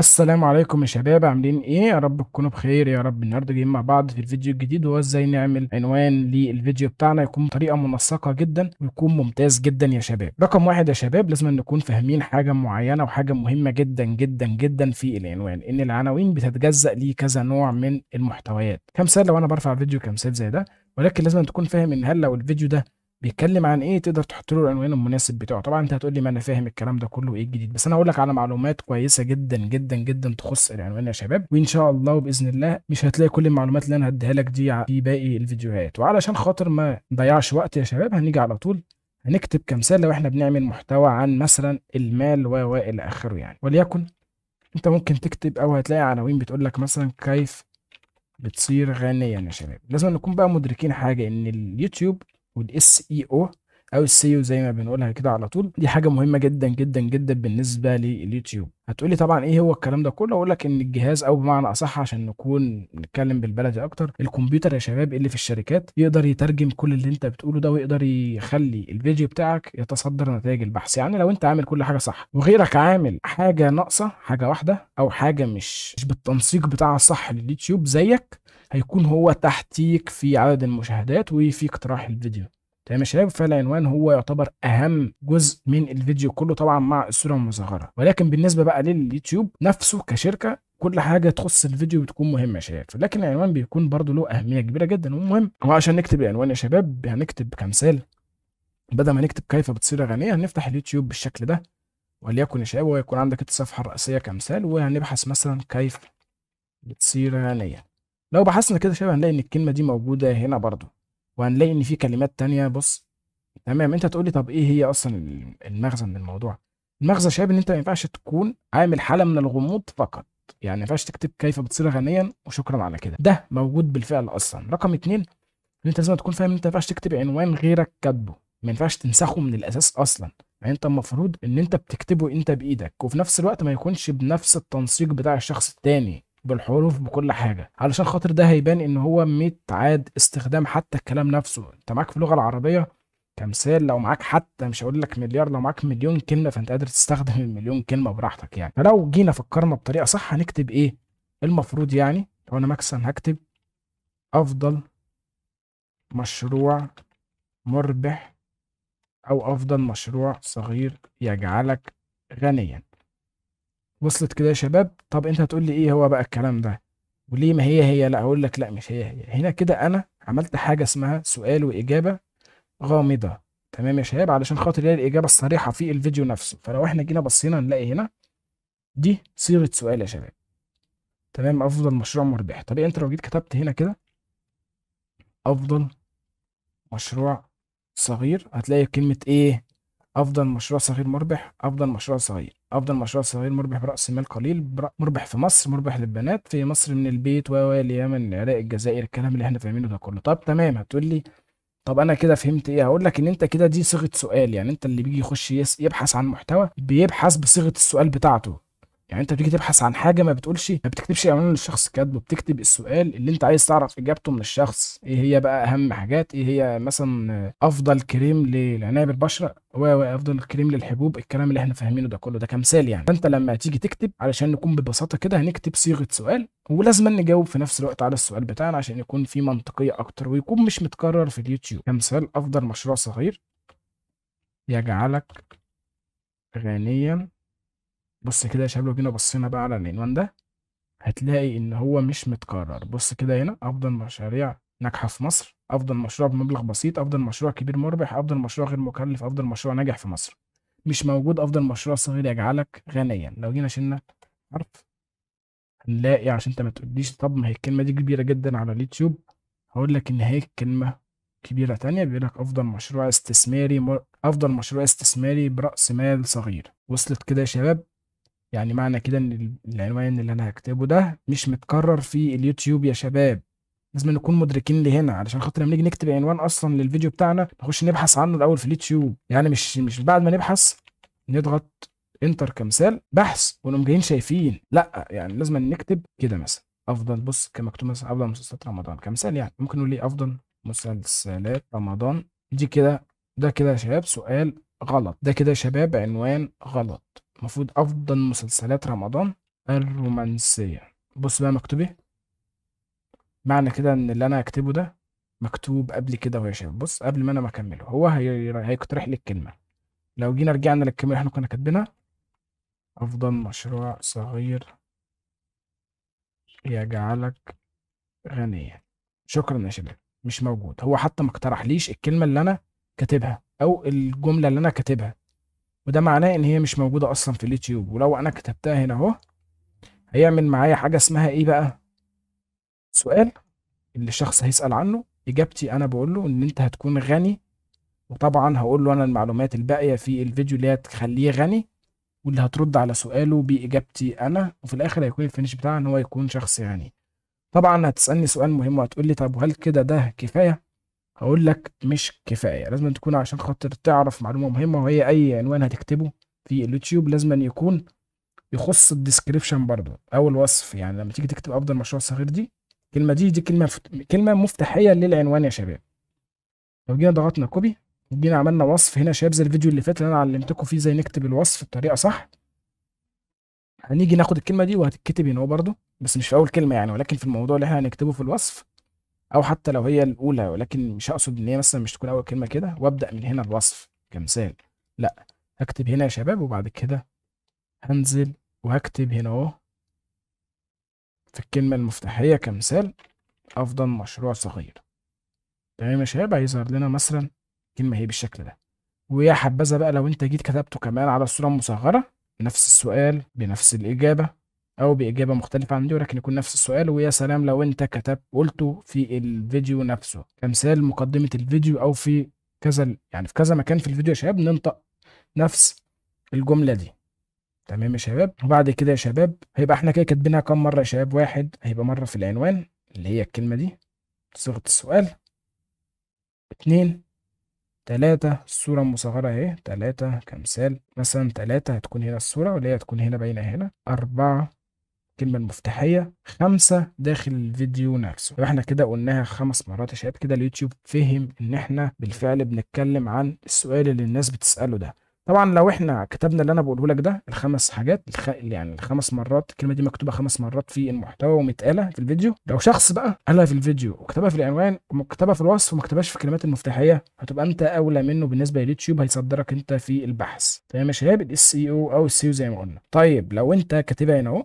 السلام عليكم يا شباب عاملين ايه يا رب تكونوا بخير يا رب النهارده جايين مع بعض في الفيديو الجديد وهو ازاي نعمل عنوان للفيديو بتاعنا يكون بطريقه منسقه جدا ويكون ممتاز جدا يا شباب رقم واحد يا شباب لازم نكون فاهمين حاجه معينه وحاجه مهمه جدا جدا جدا في العنوان ان العناوين بتتجزأ لكذا نوع من المحتويات كمثال لو انا برفع فيديو كمثال زي ده ولكن لازم تكون فاهم ان هل لو الفيديو ده بيتكلم عن ايه تقدر تحط له العنوان المناسب بتاعه طبعا انت هتقول لي ما انا فاهم الكلام ده كله وايه الجديد بس انا هقول لك على معلومات كويسه جدا جدا جدا تخص العنوان يا شباب وان شاء الله وباذن الله مش هتلاقي كل المعلومات اللي انا هديها لك دي في باقي الفيديوهات وعلشان خاطر ما نضيعش وقت يا شباب هنيجي على طول هنكتب كمثال لو احنا بنعمل محتوى عن مثلا المال و الى اخره يعني وليكن انت ممكن تكتب او هتلاقي عناوين بتقول لك مثلا كيف بتصير غنيا يا شباب لازم نكون بقى مدركين حاجه ان اليوتيوب والاس e اي او او السيو زي ما بنقولها كده على طول دي حاجه مهمه جدا جدا جدا بالنسبه لليوتيوب هتقولي طبعا ايه هو الكلام ده كله اقول لك ان الجهاز او بمعنى اصح عشان نكون نتكلم بالبلدي اكتر الكمبيوتر يا شباب اللي في الشركات يقدر يترجم كل اللي انت بتقوله ده ويقدر يخلي الفيديو بتاعك يتصدر نتائج البحث يعني لو انت عامل كل حاجه صح وغيرك عامل حاجه ناقصه حاجه واحده او حاجه مش مش بالتنسيق بتاعها صح لليوتيوب زيك هيكون هو تحتيك في عدد المشاهدات وفي اقتراح الفيديو تمام يا شباب فالعنوان هو يعتبر اهم جزء من الفيديو كله طبعا مع الصوره المصغره ولكن بالنسبه بقى لليوتيوب نفسه كشركه كل حاجه تخص الفيديو بتكون مهمه يا شباب لكن العنوان بيكون برضو له اهميه كبيره جدا ومهم وعشان نكتب العنوان يا شباب هنكتب كمثال بدل ما نكتب كيف بتصير غنيه هنفتح اليوتيوب بالشكل ده وليكن يا شباب ويكون عندك الصفحه الرئيسيه كمثال وهنبحث مثلا كيف بتصير غنيه لو بحثنا كده شباب هنلاقي ان الكلمه دي موجوده هنا برضو وهنلاقي ان في كلمات تانية بص تمام انت تقول لي طب ايه هي اصلا المغزى من الموضوع المغزى شباب ان انت ما ينفعش تكون عامل حاله من الغموض فقط يعني ما ينفعش تكتب كيف بتصير غنيا وشكرا على كده ده موجود بالفعل اصلا رقم اتنين ان انت لازم تكون فاهم ان انت ما ينفعش تكتب عنوان غيرك كاتبه ما ينفعش تنسخه من الاساس اصلا يعني انت المفروض ان انت بتكتبه انت بايدك وفي نفس الوقت ما يكونش بنفس التنسيق بتاع الشخص التاني بالحروف بكل حاجه علشان خاطر ده هيبان ان هو متعاد استخدام حتى الكلام نفسه انت معاك في اللغه العربيه كمثال لو معاك حتى مش هقول لك مليار لو معاك مليون كلمه فانت قادر تستخدم المليون كلمه براحتك يعني فلو جينا فكرنا بطريقه صح هنكتب ايه المفروض يعني لو انا مثلا هكتب افضل مشروع مربح او افضل مشروع صغير يجعلك غنيا وصلت كده يا شباب طب انت هتقول لي ايه هو بقى الكلام ده وليه ما هي هي لا هقول لك لا مش هي هي هنا كده انا عملت حاجه اسمها سؤال واجابه غامضه تمام يا شباب علشان خاطر هي الاجابه الصريحه في الفيديو نفسه فلو احنا جينا بصينا نلاقي هنا دي صيغه سؤال يا شباب تمام افضل مشروع مربح طب انت لو جيت كتبت هنا كده افضل مشروع صغير هتلاقي كلمه ايه افضل مشروع صغير مربح افضل مشروع صغير افضل مشروع صغير مربح براس مال قليل مربح في مصر مربح للبنات في مصر من البيت و اليمن العراق الجزائر الكلام اللي احنا فاهمينه ده كله طب تمام هتقول لي طب انا كده فهمت ايه هقول لك ان انت كده دي صيغه سؤال يعني انت اللي بيجي يخش يبحث عن محتوى بيبحث بصيغه السؤال بتاعته يعني انت بتيجي تبحث عن حاجه ما بتقولش ما بتكتبش عنوان يعني الشخص كاتبه بتكتب السؤال اللي انت عايز تعرف اجابته من الشخص ايه هي بقى اهم حاجات ايه هي مثلا افضل كريم للعنايه بالبشره و افضل كريم للحبوب الكلام اللي احنا فاهمينه ده كله ده كمثال يعني فانت لما تيجي تكتب علشان نكون ببساطه كده هنكتب صيغه سؤال ولازم نجاوب في نفس الوقت على السؤال بتاعنا عشان يكون في منطقيه اكتر ويكون مش متكرر في اليوتيوب كمثال افضل مشروع صغير يجعلك غنيا بص كده يا شباب لو جينا بصينا بقى على العنوان ده هتلاقي ان هو مش متكرر بص كده هنا افضل مشاريع ناجحه في مصر افضل مشروع بمبلغ بسيط افضل مشروع كبير مربح افضل مشروع غير مكلف افضل مشروع ناجح في مصر مش موجود افضل مشروع صغير يجعلك غنيا لو جينا شلنا حرف هنلاقي عشان انت ما تقوليش طب ما هي الكلمه دي كبيره جدا على اليوتيوب هقول لك ان هي كلمه كبيره تانية بيقول لك افضل مشروع استثماري مر... افضل مشروع استثماري براس مال صغير وصلت كده يا شباب يعني معنى كده ان العنوان اللي انا هكتبه ده مش متكرر في اليوتيوب يا شباب لازم نكون مدركين لهنا علشان خاطر لما نيجي نكتب عنوان اصلا للفيديو بتاعنا نخش نبحث عنه الاول في اليوتيوب يعني مش مش بعد ما نبحث نضغط انتر كمثال بحث ونقوم جايين شايفين لا يعني لازم نكتب كده مثلا افضل بص كان مكتوب مثلا افضل مسلسلات رمضان كمثال يعني ممكن نقول ايه افضل مسلسلات رمضان دي كده ده كده يا شباب سؤال غلط ده كده يا شباب عنوان غلط المفروض افضل مسلسلات رمضان الرومانسيه بص بقى مكتوب ايه معنى كده ان اللي انا هكتبه ده مكتوب قبل كده وهي شباب بص قبل ما انا ما اكمله هو هي... هيقترح لي الكلمه لو جينا رجعنا للكلمه اللي احنا كنا كاتبينها افضل مشروع صغير يجعلك غنيا شكرا يا شباب مش موجود هو حتى ما اقترحليش الكلمه اللي انا كاتبها او الجمله اللي انا كاتبها وده معناه ان هي مش موجوده اصلا في اليوتيوب ولو انا كتبتها هنا اهو هيعمل معايا حاجه اسمها ايه بقى سؤال اللي الشخص هيسال عنه اجابتي انا بقول له ان انت هتكون غني وطبعا هقول له انا المعلومات الباقيه في الفيديو اللي هتخليه غني واللي هترد على سؤاله باجابتي انا وفي الاخر هيكون الفينش بتاعها ان هو يكون شخص غني طبعا هتسالني سؤال مهم وهتقول لي طب وهل كده ده كفايه هقول لك مش كفايه لازم تكون عشان خاطر تعرف معلومه مهمه وهي اي عنوان هتكتبه في اليوتيوب لازم أن يكون يخص الديسكريبشن برضو او الوصف يعني لما تيجي تكتب افضل مشروع صغير دي الكلمه دي دي كلمه فت... كلمه مفتاحيه للعنوان يا شباب لو جينا ضغطنا كوبي جينا عملنا وصف هنا شباب زي الفيديو اللي فات اللي انا علمتكم فيه ازاي نكتب الوصف بطريقه صح هنيجي ناخد الكلمه دي وهتتكتب هنا برضو بس مش في اول كلمه يعني ولكن في الموضوع اللي احنا هنكتبه في الوصف او حتى لو هي الاولى ولكن مش اقصد ان هي مثلا مش تكون اول كلمه كده وابدا من هنا الوصف كمثال لا هكتب هنا يا شباب وبعد كده هنزل وهكتب هنا اهو في الكلمه المفتاحيه كمثال افضل مشروع صغير تمام يا شباب هيظهر لنا مثلا كلمه هي بالشكل ده ويا حبذا بقى لو انت جيت كتبته كمان على الصوره المصغره نفس السؤال بنفس الاجابه او باجابه مختلفه عن دي ولكن يكون نفس السؤال ويا سلام لو انت كتبت قلته في الفيديو نفسه كمثال مقدمه الفيديو او في كذا يعني في كذا مكان في الفيديو يا شباب ننطق نفس الجمله دي تمام يا شباب وبعد كده يا شباب هيبقى احنا كده كاتبينها كام مره يا شباب واحد هيبقى مره في العنوان اللي هي الكلمه دي صيغه السؤال اتنين تلاتة الصورة المصغرة اهي تلاتة كمثال مثلا تلاتة هتكون هنا الصورة واللي هي هتكون هنا باينة هنا أربعة الكلمة المفتاحية خمسة داخل الفيديو نفسه احنا كده قلناها خمس مرات يا شباب كده اليوتيوب فهم ان احنا بالفعل بنتكلم عن السؤال اللي الناس بتسأله ده طبعا لو احنا كتبنا اللي انا بقوله لك ده الخمس حاجات الخ... يعني الخمس مرات الكلمه دي مكتوبه خمس مرات في المحتوى ومتقاله في الفيديو لو شخص بقى قالها في الفيديو وكتبها في العنوان ومكتبها في الوصف وما كتبهاش في الكلمات المفتاحيه هتبقى انت اولى منه بالنسبه لليوتيوب هيصدرك انت في البحث تمام طيب يا شباب الاس اي او او السيو زي ما قلنا طيب لو انت كاتبها هنا اهو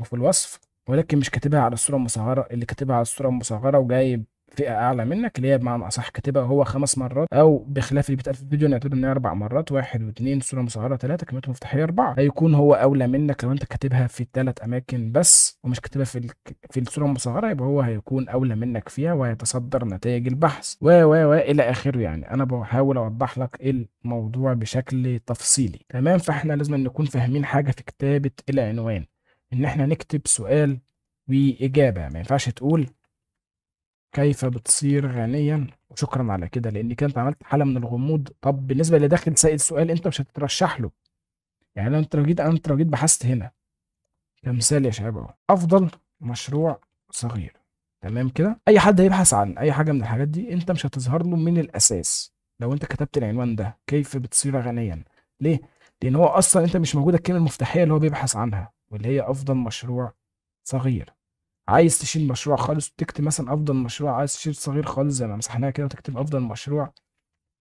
وفي الوصف ولكن مش كاتبها على الصورة المصغرة اللي كاتبها على الصورة المصغرة وجايب فئة أعلى منك اللي هي بمعنى أصح كاتبها هو خمس مرات أو بخلاف اللي بيتقال في الفيديو نعتبر إن هي أربع مرات واحد واثنين صورة مصغرة ثلاثة كلمات مفتاحية أربعة هيكون هو أولى منك لو أنت كاتبها في ثلاث أماكن بس ومش كاتبها في الك... في الصورة المصغرة يبقى هو هيكون أولى منك فيها وهيتصدر نتائج البحث و و و إلى آخره يعني أنا بحاول أوضح لك الموضوع بشكل تفصيلي تمام فإحنا لازم نكون فاهمين حاجة في كتابة العنوان ان احنا نكتب سؤال واجابه ما ينفعش تقول كيف بتصير غنيا وشكرا على كده لان كده انت عملت حاله من الغموض طب بالنسبه اللي داخل سائل سؤال انت مش هتترشح له يعني لو انت لو جيت انت لو جيت بحثت هنا كمثال يا شباب اهو افضل مشروع صغير تمام كده اي حد هيبحث عن اي حاجه من الحاجات دي انت مش هتظهر له من الاساس لو انت كتبت العنوان ده كيف بتصير غنيا ليه لان هو اصلا انت مش موجوده الكلمه المفتاحيه اللي هو بيبحث عنها واللي هي افضل مشروع صغير عايز تشيل مشروع خالص وتكتب مثلا افضل مشروع عايز تشيل صغير خالص زي ما مسحناها كده وتكتب افضل مشروع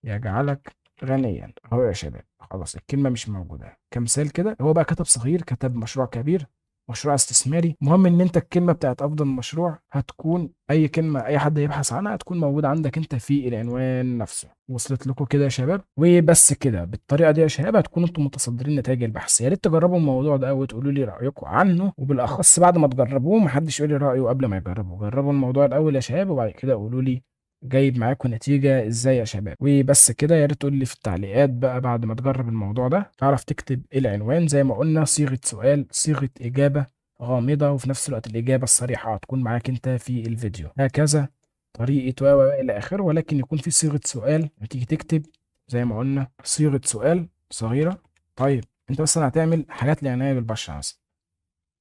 يجعلك غنيا اهو يا شباب خلاص الكلمه مش موجوده كمثال كده هو بقى كتب صغير كتب مشروع كبير مشروع استثماري مهم ان انت الكلمه بتاعت افضل مشروع هتكون اي كلمه اي حد يبحث عنها هتكون موجوده عندك انت في العنوان نفسه وصلت لكم كده يا شباب وبس كده بالطريقه دي يا شباب هتكونوا انتم متصدرين نتائج البحث يا ريت تجربوا الموضوع ده وتقولوا لي رايكم عنه وبالاخص بعد ما تجربوه محدش يقول لي رايه قبل ما يجربوا جربوا الموضوع الاول يا شباب وبعد كده قولوا لي جايب معاكم نتيجه ازاي يا شباب وبس كده يا ريت تقول لي في التعليقات بقى بعد ما تجرب الموضوع ده تعرف تكتب إيه العنوان زي ما قلنا صيغه سؤال صيغه اجابه غامضه وفي نفس الوقت الاجابه الصريحه هتكون معاك انت في الفيديو هكذا طريقه و الى اخره ولكن يكون في صيغه سؤال هتيجي تكتب زي ما قلنا صيغه سؤال صغيره طيب انت مثلا هتعمل حاجات لعنايه بالبشره مثلا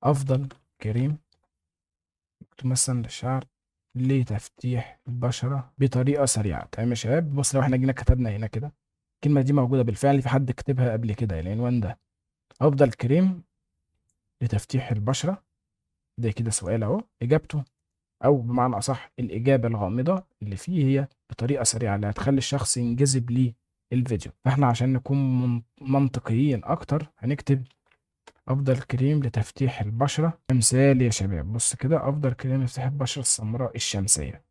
افضل كريم مثلا للشعر لتفتيح البشرة بطريقة سريعة تمام يا شباب بص لو احنا جينا كتبنا هنا كده الكلمة دي موجودة بالفعل في حد كتبها قبل كده العنوان يعني ده أفضل كريم لتفتيح البشرة ده كده سؤال أهو إجابته أو بمعنى أصح الإجابة الغامضة اللي فيه هي بطريقة سريعة اللي هتخلي الشخص ينجذب ليه الفيديو فاحنا عشان نكون منطقيين أكتر هنكتب افضل كريم لتفتيح البشرة كمثال يا شباب بص كده افضل كريم لتفتيح البشرة السمراء الشمسية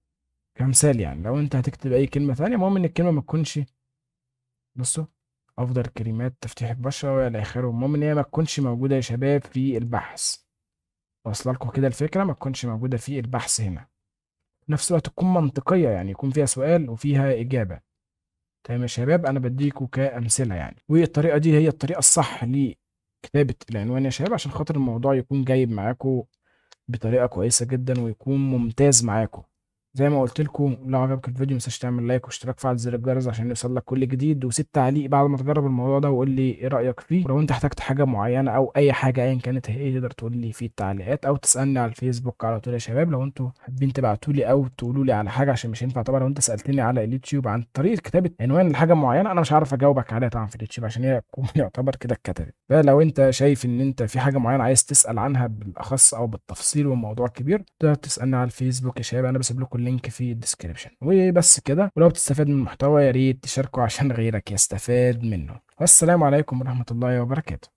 كمثال يعني لو انت هتكتب اي كلمة ثانية المهم ان الكلمة ما تكونش بصوا افضل كريمات تفتيح البشرة والى اخره المهم ان هي ما تكونش موجودة يا شباب في البحث واصل لكم كده الفكرة ما تكونش موجودة في البحث هنا في نفس الوقت تكون منطقية يعني يكون فيها سؤال وفيها إجابة تمام طيب يا شباب أنا بديكوا كأمثلة يعني والطريقة دي هي الطريقة الصح ليه كتابة العنوان يا شباب عشان خاطر الموضوع يكون جايب معاكم بطريقة كويسة جدا ويكون ممتاز معاكم زي ما قلت لكم لو عجبك الفيديو متنساش تعمل لايك واشتراك وفعل زر الجرس عشان يوصلك كل جديد وسيب تعليق بعد ما تجرب الموضوع ده وقول لي ايه رايك فيه ولو انت احتجت حاجه معينه او اي حاجه ايا كانت هي تقدر تقول لي في التعليقات او تسالني على الفيسبوك على طول يا شباب لو انتوا حابين تبعتوا لي او تقولوا لي على حاجه عشان مش هينفع طبعا لو انت سالتني على اليوتيوب عن طريق كتابه عنوان لحاجه معينه انا مش هعرف اجاوبك عليها طبعا في اليوتيوب عشان هي يعتبر كده اتكتبت فلو انت شايف ان انت في حاجه معينه عايز تسال عنها بالاخص او بالتفصيل وموضوع كبير تقدر تسالني على الفيسبوك يا شباب انا بسيب لكم واللينك في الديسكريبشن وبس كده ولو بتستفاد من المحتوى يا ريت تشاركه عشان غيرك يستفاد منه والسلام عليكم ورحمة الله وبركاته